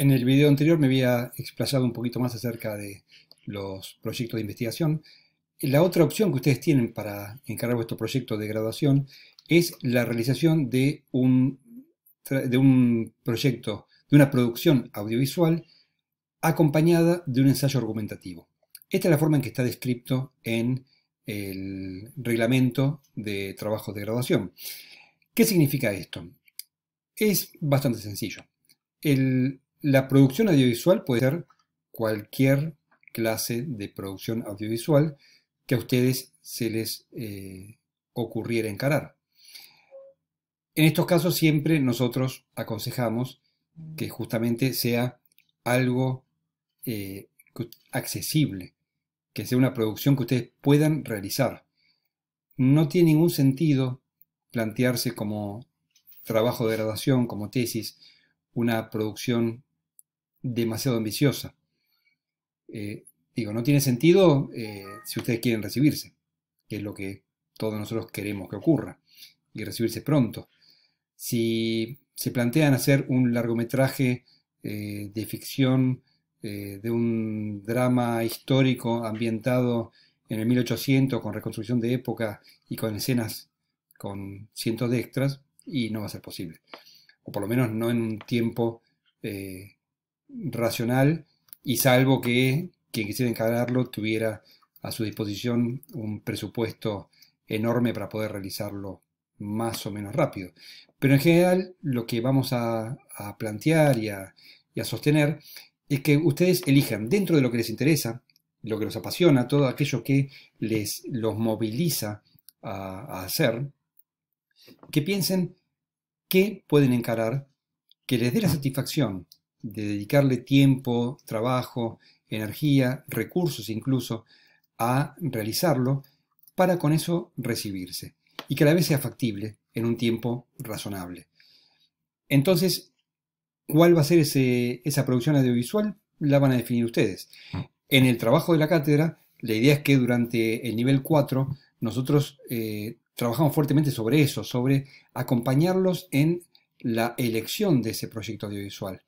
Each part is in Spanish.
En el video anterior me había explayado un poquito más acerca de los proyectos de investigación. La otra opción que ustedes tienen para encargar vuestro proyecto de graduación es la realización de un, de un proyecto, de una producción audiovisual acompañada de un ensayo argumentativo. Esta es la forma en que está descrito en el reglamento de trabajos de graduación. ¿Qué significa esto? Es bastante sencillo. El la producción audiovisual puede ser cualquier clase de producción audiovisual que a ustedes se les eh, ocurriera encarar. En estos casos siempre nosotros aconsejamos que justamente sea algo eh, accesible, que sea una producción que ustedes puedan realizar. No tiene ningún sentido plantearse como trabajo de graduación, como tesis, una producción demasiado ambiciosa. Eh, digo, no tiene sentido eh, si ustedes quieren recibirse, que es lo que todos nosotros queremos que ocurra, y recibirse pronto. Si se plantean hacer un largometraje eh, de ficción, de un drama histórico ambientado en el 1800 con reconstrucción de época y con escenas con cientos de extras, y no va a ser posible. O por lo menos no en un tiempo racional y salvo que quien quisiera encargarlo tuviera a su disposición un presupuesto enorme para poder realizarlo más o menos rápido. Pero en general lo que vamos a, plantear y a, sostener es que ustedes elijan dentro de lo que les interesa, lo que los apasiona, todo aquello que les los moviliza a, a, hacer, que piensen qué pueden encarar, que les dé la satisfacción de dedicarle tiempo, trabajo, energía, recursos incluso, a realizarlo para con eso recibirse y que a la vez sea factible en un tiempo razonable. Entonces, ¿cuál va a ser esa producción audiovisual? La van a definir ustedes. Mm. En el trabajo de la cátedra, la idea es que durante el nivel 4 nosotros eh, trabajamos fuertemente sobre eso, sobre acompañarlos en la elección de ese proyecto audiovisual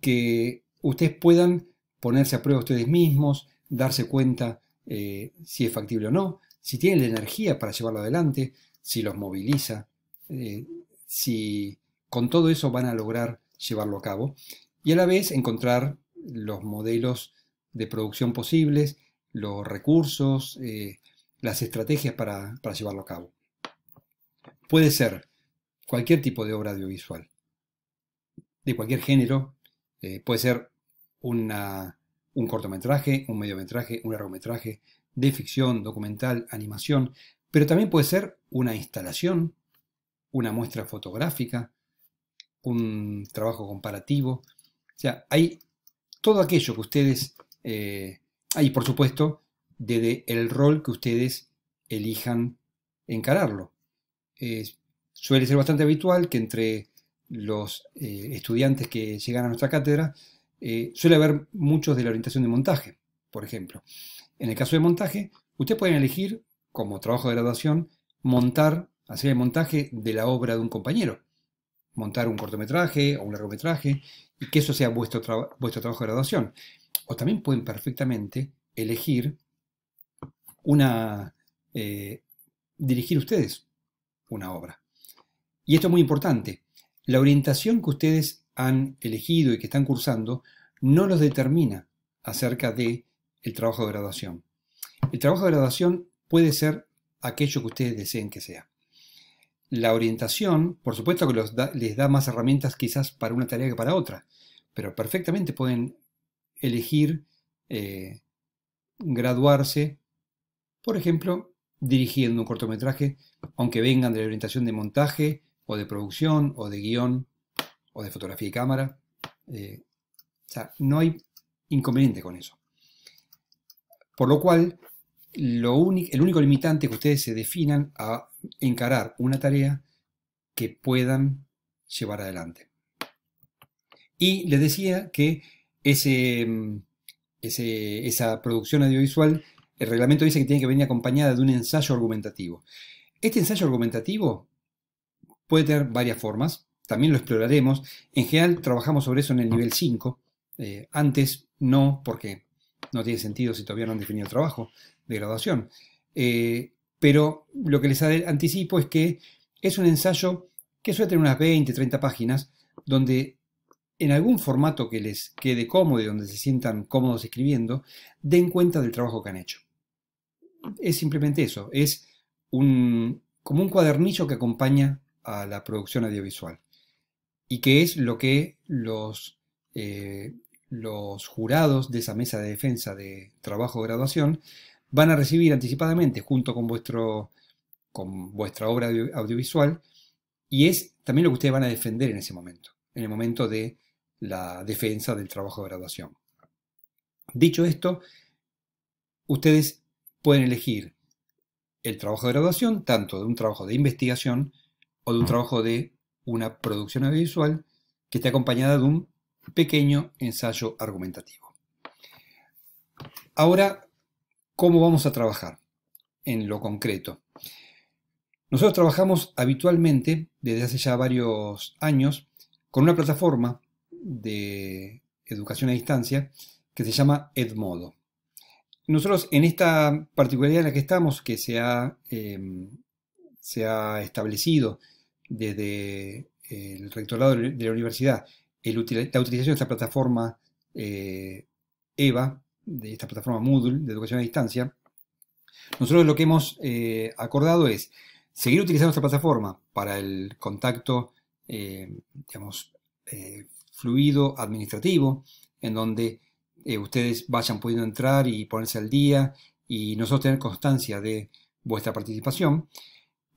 que ustedes puedan ponerse a prueba ustedes mismos, darse cuenta eh, si es factible o no, si tienen la energía para llevarlo adelante, si los moviliza, eh, si con todo eso van a lograr llevarlo a cabo y a la vez encontrar los modelos de producción posibles, los recursos, eh, las estrategias para, para llevarlo a cabo. Puede ser cualquier tipo de obra audiovisual, de cualquier género, eh, puede ser un cortometraje, un mediometraje, un largometraje, de ficción, documental, animación, pero también puede ser una instalación, una muestra fotográfica, un trabajo comparativo. O sea, hay todo aquello que ustedes... Eh, hay, por supuesto, desde el rol que ustedes elijan encararlo. suele ser bastante habitual que entre los eh, estudiantes que llegan a nuestra cátedra, eh, suele haber muchos de la orientación de montaje, por ejemplo. En el caso de montaje, ustedes pueden elegir, como trabajo de graduación, montar, hacer el montaje de la obra de un compañero. Montar un cortometraje o un largometraje y que eso sea vuestro, vuestro trabajo de graduación. O también pueden perfectamente elegir una... Eh, dirigir ustedes una obra. Y esto es muy importante. La orientación que ustedes han elegido y que están cursando no los determina acerca de el trabajo de graduación. El trabajo de graduación puede ser aquello que ustedes deseen que sea. La orientación, por supuesto que les da más herramientas quizás para una tarea que para otra, pero perfectamente pueden elegir eh, graduarse, por ejemplo, dirigiendo un cortometraje, aunque vengan de la orientación de montaje o de producción, o de guión, o de fotografía y cámara. Eh, o sea, no hay inconveniente con eso. Por lo cual, el único limitante que ustedes se definan a encarar una tarea que puedan llevar adelante. Y les decía que esa producción audiovisual, el reglamento dice que tiene que venir acompañada de un ensayo argumentativo. Este ensayo argumentativo Puede tener varias formas, también lo exploraremos. En general trabajamos sobre eso en el ah. nivel 5. Eh, antes no, porque no tiene sentido si todavía no han definido el trabajo de graduación. Eh, pero lo que les anticipo es que es un ensayo que suele tener unas 20, 30 páginas, donde en algún formato que les quede cómodo y donde se sientan cómodos escribiendo, den cuenta del trabajo que han hecho. Es simplemente eso, es un, como un cuadernillo que acompaña a la producción audiovisual y que es lo que los, eh, los jurados de esa mesa de defensa de trabajo de graduación van a recibir anticipadamente junto con, vuestro, con vuestra obra audiovisual y es también lo que ustedes van a defender en ese momento, en el momento de la defensa del trabajo de graduación. Dicho esto, ustedes pueden elegir el trabajo de graduación, tanto de un trabajo de investigación de un trabajo de una producción audiovisual que esté acompañada de un pequeño ensayo argumentativo. Ahora, ¿cómo vamos a trabajar en lo concreto? Nosotros trabajamos habitualmente desde hace ya varios años con una plataforma de educación a distancia que se llama Edmodo. Nosotros en esta particularidad en la que estamos, que se ha, em, se ha establecido desde eh, el rectorado de la universidad la utilización de esta plataforma eh, EVA, de esta plataforma Moodle de educación a distancia, nosotros lo que hemos eh, acordado es seguir utilizando esta plataforma para el contacto, fluido administrativo, en donde ustedes vayan pudiendo entrar y ponerse al día y nosotros tener constancia de vuestra participación.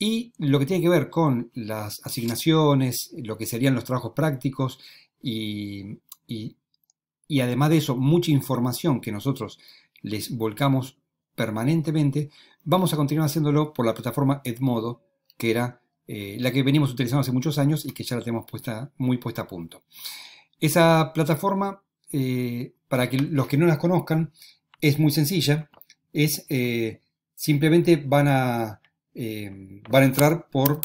Y lo que tiene que ver con las asignaciones, lo que serían los trabajos prácticos y, además de eso, mucha información que nosotros les volcamos permanentemente, vamos a continuar haciéndolo por la plataforma Edmodo, que era eh, la que venimos utilizando hace muchos años y que ya la tenemos muy puesta a punto. Esa plataforma, eh, para que los que no las conozcan, es muy sencilla. Es eh, simplemente van a eh, van a entrar por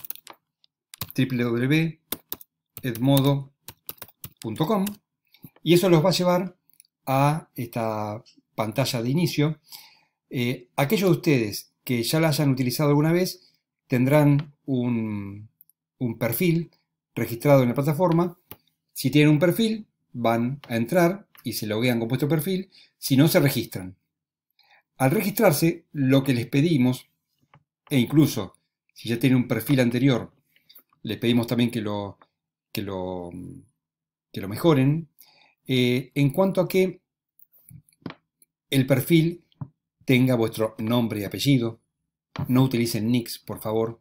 www.edmodo.com y eso los va a llevar a esta pantalla de inicio. Eh, aquellos de ustedes que ya la hayan utilizado alguna vez tendrán un, perfil registrado en la plataforma. Si tienen un perfil, van a entrar y se loguean con vuestro perfil. Si no, se registran. Al registrarse, lo que les pedimos e incluso si ya tiene un perfil anterior, le pedimos también que lo, que lo, lo mejoren, eh, en cuanto a que el perfil tenga vuestro nombre y apellido, no utilicen nicks, por favor,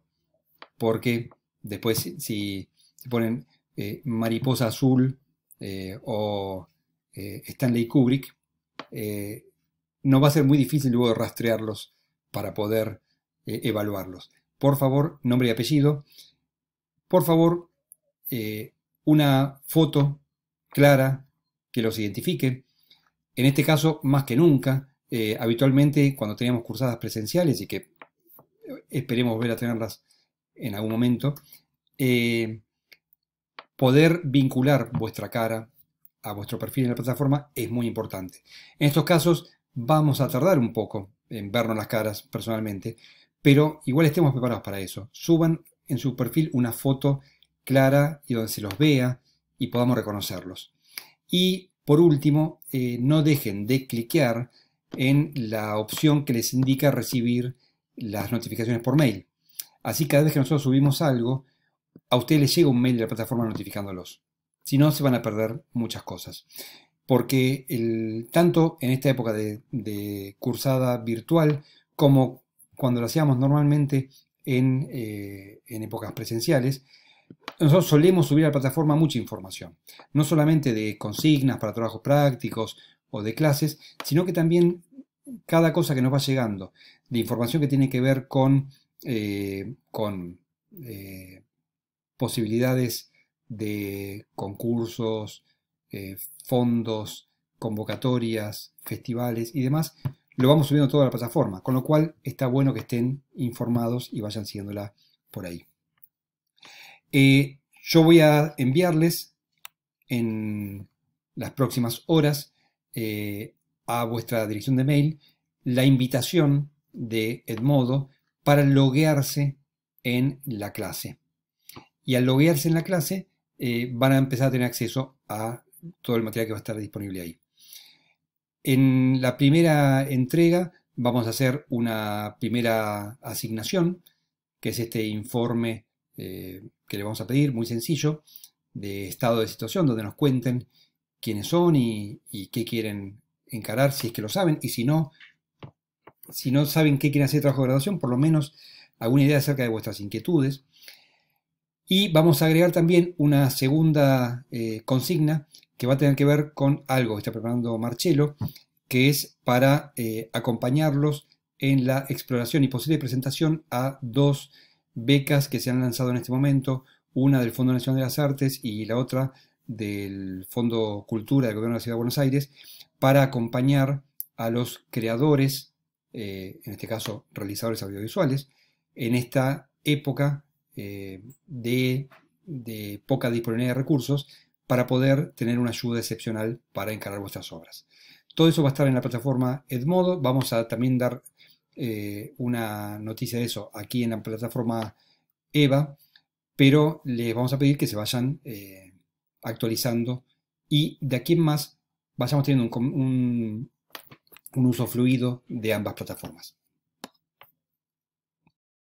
porque después si, se ponen eh, mariposa azul eh, o Stanley Kubrick, no va a ser muy difícil luego rastrearlos para poder eh, evaluarlos. Por favor, nombre y apellido. Por favor, eh, una foto clara que los identifique. En este caso, más que nunca, eh, habitualmente cuando teníamos cursadas presenciales y que esperemos ver a tenerlas en algún momento, poder vincular vuestra cara a vuestro perfil en la plataforma es muy importante. En estos casos vamos a tardar un poco en vernos las caras personalmente, pero igual estemos preparados para eso. Suban en su perfil una foto clara y donde se los vea y podamos reconocerlos. Y por último, eh, no dejen de cliquear en la opción que les indica recibir las notificaciones por mail. Así cada vez que nosotros subimos algo, a ustedes les llega un mail de la plataforma notificándolos. Si no, se van a perder muchas cosas. Porque el, tanto en esta época de, de cursada virtual como cuando lo hacíamos normalmente eh, en, épocas presenciales, nosotros solemos subir a la plataforma mucha información, no solamente de consignas para trabajos prácticos o de clases, sino que también cada cosa que nos va llegando, de información que tiene que ver con, eh, con eh, posibilidades de concursos, fondos, convocatorias, festivales y demás, lo vamos subiendo todo a la plataforma, con lo cual está bueno que estén informados y vayan siguiéndola por ahí. Eh, yo voy a enviarles en las próximas horas eh, a vuestra dirección de mail la invitación de Edmodo para loguearse en la clase. Y al loguearse en la clase eh, van a empezar a tener acceso a todo el material que va a estar disponible ahí. En la primera entrega vamos a hacer una primera asignación, que es este informe eh, que le vamos a pedir, muy sencillo, de estado de situación, donde nos cuenten quiénes son y, qué quieren encarar, si es que lo saben, y si no, si no saben qué quieren hacer de trabajo de graduación, por lo menos alguna idea acerca de vuestras inquietudes. Y vamos a agregar también una segunda eh, consigna, que va a tener que ver con algo que está preparando Marcelo, mm. que es para eh, acompañarlos en la exploración y posible presentación a dos becas que se han lanzado en este momento, una del Fondo Nacional de las Artes y la otra del Fondo Cultura del Gobierno de la Ciudad de Buenos Aires, para acompañar a los creadores, eh, en este caso realizadores audiovisuales, en esta época eh, de poca disponibilidad de recursos para poder tener una ayuda excepcional para encarar vuestras obras. Todo eso va a estar en la plataforma Edmodo. Vamos a también dar eh, una noticia de eso aquí en la plataforma EVA, pero les vamos a pedir que se vayan eh, actualizando y de aquí en más vayamos teniendo un uso fluido de ambas plataformas.